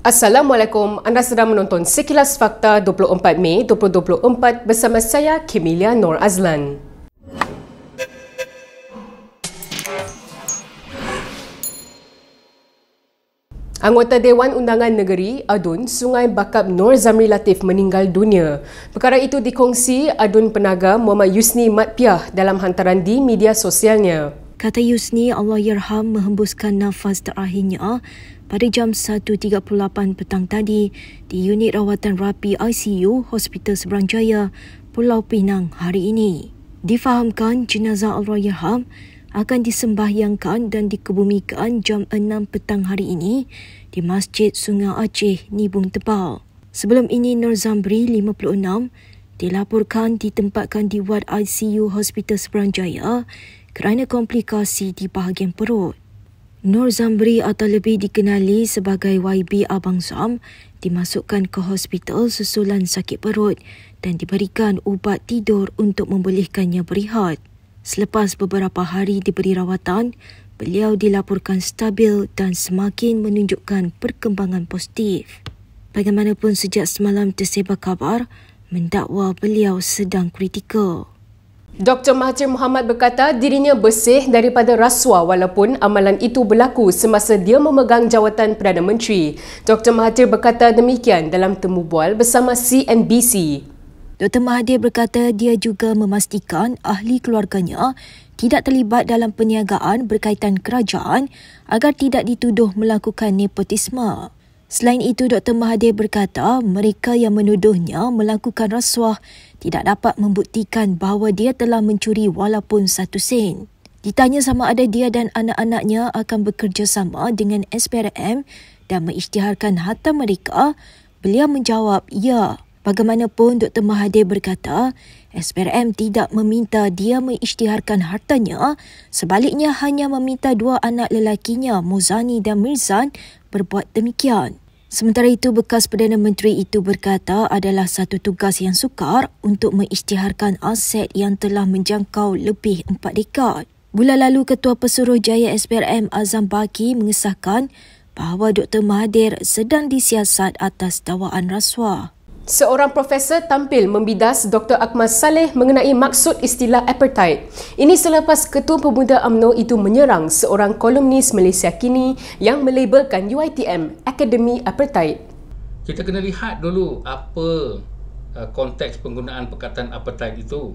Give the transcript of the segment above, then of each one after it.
Assalamualaikum. Anda sedang menonton Sekilas Fakta 24 Mei 2024 bersama saya Kimilia Nor Azlan. Anggota Dewan Undangan Negeri ADUN Sungai Bakap Nor Zamri Latif meninggal dunia. Perkara itu dikongsi ADUN Penaga Muhammad Yusni Mat Piah dalam hantaran di media sosialnya. Kata Yusni, Allah Yerham menghembuskan nafas terakhirnya pada jam 1.38 petang tadi di unit rawatan rapi ICU Hospital Seberang Jaya, Pulau Pinang hari ini. Difahamkan jenazah Al-Royerham akan disembahyangkan dan dikebumikan jam 6 petang hari ini di Masjid Sungai Aceh, Nibung Tebal. Sebelum ini Nur Zambri, 56, dilaporkan ditempatkan di Ward ICU Hospital Seberang Jaya kerana komplikasi di bahagian perut. Nur Zamri atau lebih dikenali sebagai YB Abang Zam dimasukkan ke hospital susulan sakit perut dan diberikan ubat tidur untuk membolehkannya berehat. Selepas beberapa hari diberi rawatan, beliau dilaporkan stabil dan semakin menunjukkan perkembangan positif. Bagaimanapun sejak semalam tersebar kabar, mendakwa beliau sedang kritikal. Dr. Mahathir Muhammad berkata dirinya bersih daripada rasuah walaupun amalan itu berlaku semasa dia memegang jawatan Perdana Menteri. Dr. Mahathir berkata demikian dalam temu bual bersama CNBC. Dr. Mahathir berkata dia juga memastikan ahli keluarganya tidak terlibat dalam perniagaan berkaitan kerajaan agar tidak dituduh melakukan nepotisme. Selain itu, Dr. Mahathir berkata mereka yang menuduhnya melakukan rasuah tidak dapat membuktikan bahawa dia telah mencuri walaupun satu sen. Ditanya sama ada dia dan anak-anaknya akan bekerjasama dengan SPRM dan mengisytiharkan harta mereka, beliau menjawab ya. Bagaimanapun Dr. Mahathir berkata, SPRM tidak meminta dia mengisytiharkan hartanya, sebaliknya hanya meminta dua anak lelakinya, Mozani dan Mirzan, berbuat demikian. Sementara itu, bekas Perdana Menteri itu berkata adalah satu tugas yang sukar untuk mengisytiharkan aset yang telah menjangkau lebih empat dekad. Bulan lalu, Ketua Pesuruh Jaya SPRM Azam Baki mengesahkan bahawa Dr. Mahathir sedang disiasat atas dawaan rasuah. Seorang profesor tampil membidas Dr. Akmal Saleh mengenai maksud istilah apartheid. Ini selepas Ketua Pemuda amno itu menyerang seorang kolumnis Malaysia kini yang melabelkan UiTM Akademi Apartheid. Kita kena lihat dulu apa uh, konteks penggunaan perkataan apartheid itu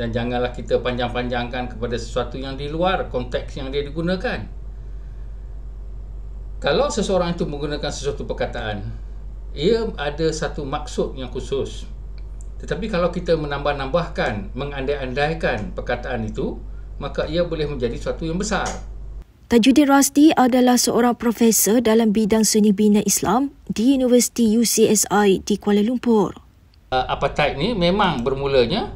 dan janganlah kita panjang-panjangkan kepada sesuatu yang di luar konteks yang dia digunakan. Kalau seseorang itu menggunakan sesuatu perkataan ia ada satu maksud yang khusus. Tetapi kalau kita menambah-nambahkan, mengandai-andaikan perkataan itu, maka ia boleh menjadi suatu yang besar. Tajuddin Rasti adalah seorang profesor dalam bidang seni bina Islam di Universiti UCSI di Kuala Lumpur. Uh, apartheid ini memang bermulanya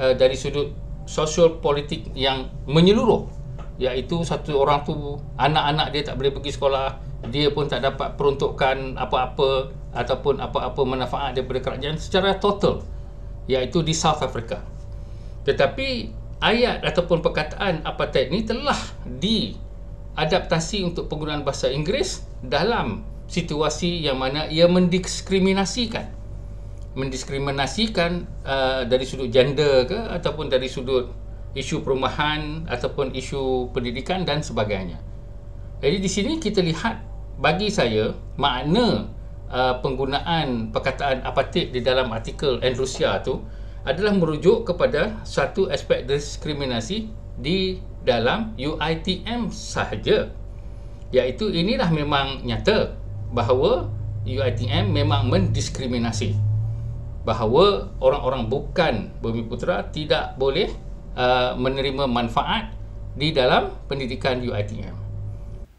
uh, dari sudut sosial politik yang menyeluruh iaitu satu orang tu anak-anak dia tak boleh pergi sekolah dia pun tak dapat peruntukkan apa-apa ataupun apa-apa manfaat daripada kerajaan secara total iaitu di South Africa tetapi ayat ataupun perkataan apartheid ini telah diadaptasi untuk penggunaan bahasa Inggeris dalam situasi yang mana ia mendiskriminasikan mendiskriminasikan uh, dari sudut gender ke ataupun dari sudut isu perumahan ataupun isu pendidikan dan sebagainya. Jadi di sini kita lihat bagi saya makna uh, penggunaan perkataan apatik di dalam artikel Andrusia tu adalah merujuk kepada satu aspek diskriminasi di dalam UITM sahaja. Iaitu inilah memang nyata bahawa UITM memang mendiskriminasi bahawa orang-orang bukan bumi putera tidak boleh Uh, menerima manfaat di dalam pendidikan UITM.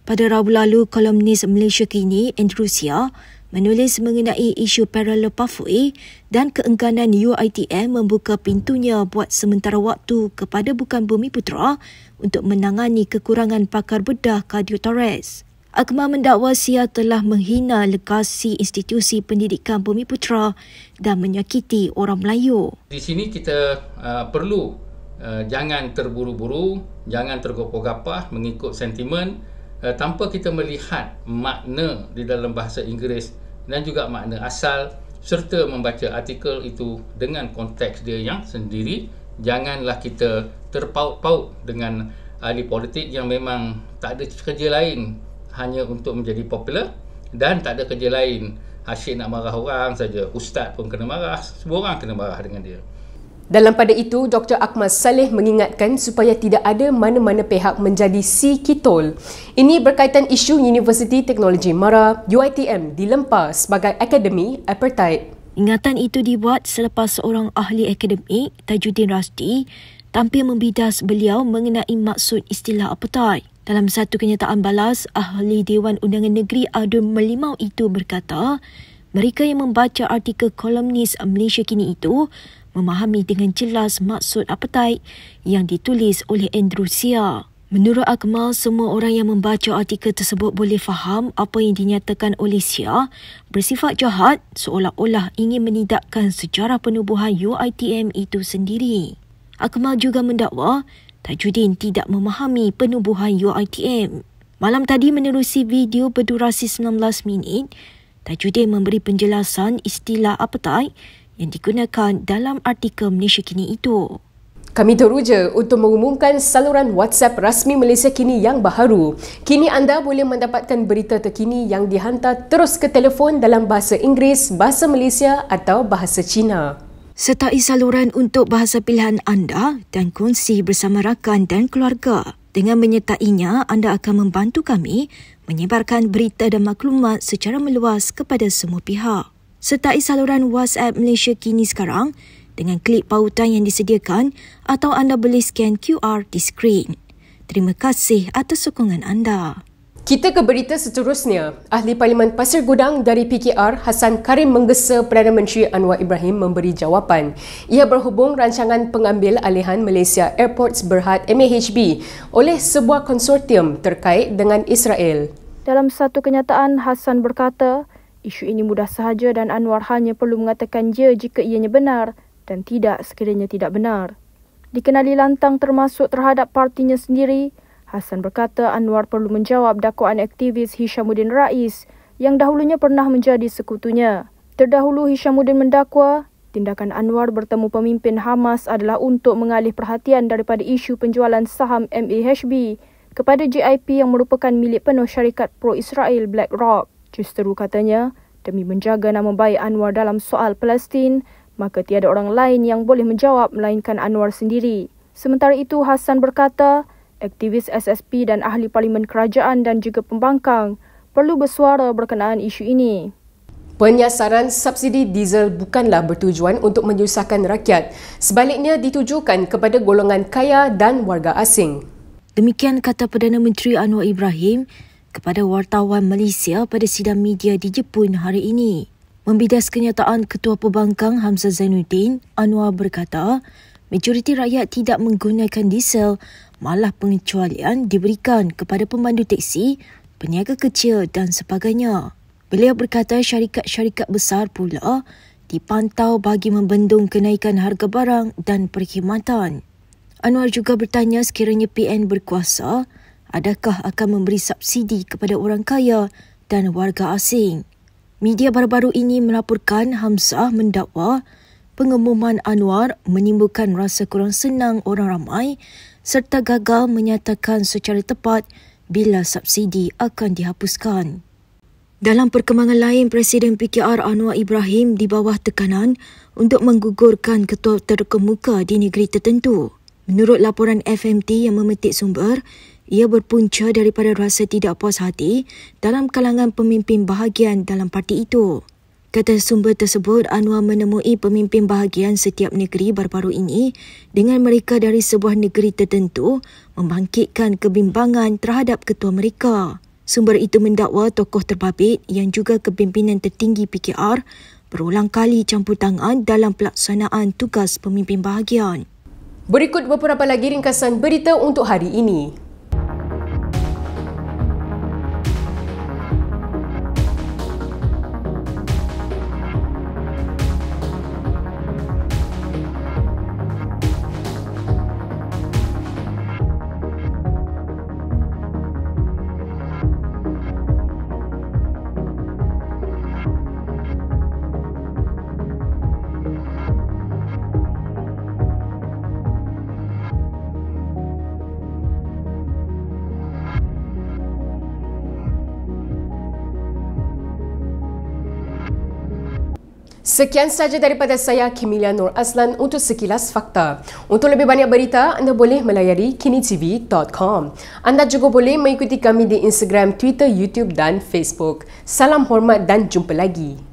Pada Rabu lalu, kolumnis Malaysia kini, Andrew Sia, menulis mengenai isu parallel pathway dan keengganan UITM membuka pintunya buat sementara waktu kepada bukan bumi putera untuk menangani kekurangan pakar bedah kardio Torres. Akmal mendakwa Sia telah menghina legasi institusi pendidikan bumi putera dan menyakiti orang Melayu. Di sini kita uh, perlu Eh, jangan terburu-buru, jangan tergopoh-gapah mengikut sentimen uh, tanpa kita melihat makna di dalam bahasa Inggeris dan juga makna asal serta membaca artikel itu dengan konteks dia yang sendiri. Janganlah kita terpaut-paut dengan ahli politik yang memang tak ada kerja lain hanya untuk menjadi popular dan tak ada kerja lain asyik nak marah orang saja. Ustaz pun kena marah, semua orang kena marah dengan dia. Dalam pada itu, Dr. Akmal Saleh mengingatkan supaya tidak ada mana-mana pihak menjadi si kitol. Ini berkaitan isu Universiti Teknologi Mara UiTM dilempar sebagai akademi apartheid. Ingatan itu dibuat selepas seorang ahli akademik Tajuddin Rasti tampil membidas beliau mengenai maksud istilah apartheid. Dalam satu kenyataan balas, ahli Dewan Undangan Negeri Adun Melimau itu berkata, mereka yang membaca artikel kolumnis Malaysia kini itu memahami dengan jelas maksud apatai yang ditulis oleh Andrew Sia. Menurut Akmal, semua orang yang membaca artikel tersebut boleh faham apa yang dinyatakan oleh Sia bersifat jahat seolah-olah ingin menidakkan sejarah penubuhan UITM itu sendiri. Akmal juga mendakwa Tajuddin tidak memahami penubuhan UITM. Malam tadi menerusi video berdurasi 19 minit, Tajuddin memberi penjelasan istilah apartheid yang digunakan dalam artikel Malaysia Kini itu. Kami teruja untuk mengumumkan saluran WhatsApp rasmi Malaysia Kini yang baharu. Kini anda boleh mendapatkan berita terkini yang dihantar terus ke telefon dalam bahasa Inggeris, bahasa Malaysia atau bahasa Cina. Sertai saluran untuk bahasa pilihan anda dan kongsi bersama rakan dan keluarga. Dengan menyertainya, anda akan membantu kami menyebarkan berita dan maklumat secara meluas kepada semua pihak sertai saluran WhatsApp Malaysia kini sekarang dengan klik pautan yang disediakan atau anda boleh scan QR di skrin. Terima kasih atas sokongan anda. Kita ke berita seterusnya. Ahli Parlimen Pasir Gudang dari PKR Hasan Karim menggesa Perdana Menteri Anwar Ibrahim memberi jawapan. Ia berhubung rancangan pengambil alihan Malaysia Airports Berhad MAHB oleh sebuah konsortium terkait dengan Israel. Dalam satu kenyataan, Hasan berkata, Isu ini mudah sahaja dan Anwar hanya perlu mengatakan ya jika ianya benar dan tidak sekiranya tidak benar. Dikenali lantang termasuk terhadap partinya sendiri, Hasan berkata Anwar perlu menjawab dakwaan aktivis Hishamuddin Rais yang dahulunya pernah menjadi sekutunya. Terdahulu Hishamuddin mendakwa, tindakan Anwar bertemu pemimpin Hamas adalah untuk mengalih perhatian daripada isu penjualan saham MAHB e kepada JIP yang merupakan milik penuh syarikat pro-Israel BlackRock. Justeru katanya, demi menjaga nama baik Anwar dalam soal Palestin, maka tiada orang lain yang boleh menjawab melainkan Anwar sendiri. Sementara itu, Hassan berkata, aktivis SSP dan ahli Parlimen Kerajaan dan juga pembangkang perlu bersuara berkenaan isu ini. Penyasaran subsidi diesel bukanlah bertujuan untuk menyusahkan rakyat. Sebaliknya ditujukan kepada golongan kaya dan warga asing. Demikian kata Perdana Menteri Anwar Ibrahim kepada wartawan Malaysia pada sidang media di Jepun hari ini. Membidas kenyataan Ketua Pembangkang Hamzah Zainuddin, Anwar berkata, majoriti rakyat tidak menggunakan diesel, malah pengecualian diberikan kepada pemandu teksi, peniaga kecil dan sebagainya. Beliau berkata syarikat-syarikat besar pula dipantau bagi membendung kenaikan harga barang dan perkhidmatan. Anwar juga bertanya sekiranya PN berkuasa, adakah akan memberi subsidi kepada orang kaya dan warga asing. Media baru-baru ini melaporkan Hamzah mendakwa pengumuman Anwar menimbulkan rasa kurang senang orang ramai serta gagal menyatakan secara tepat bila subsidi akan dihapuskan. Dalam perkembangan lain, Presiden PKR Anwar Ibrahim di bawah tekanan untuk menggugurkan ketua terkemuka di negeri tertentu. Menurut laporan FMT yang memetik sumber, ia berpunca daripada rasa tidak puas hati dalam kalangan pemimpin bahagian dalam parti itu. Kata sumber tersebut, Anwar menemui pemimpin bahagian setiap negeri baru-baru ini dengan mereka dari sebuah negeri tertentu membangkitkan kebimbangan terhadap ketua mereka. Sumber itu mendakwa tokoh terbabit yang juga kepimpinan tertinggi PKR berulang kali campur tangan dalam pelaksanaan tugas pemimpin bahagian. Berikut beberapa lagi ringkasan berita untuk hari ini. Sekian sahaja daripada saya Kimilia Nur Aslan untuk sekilas fakta. Untuk lebih banyak berita, anda boleh melayari kinitv.com. Anda juga boleh mengikuti kami di Instagram, Twitter, YouTube dan Facebook. Salam hormat dan jumpa lagi.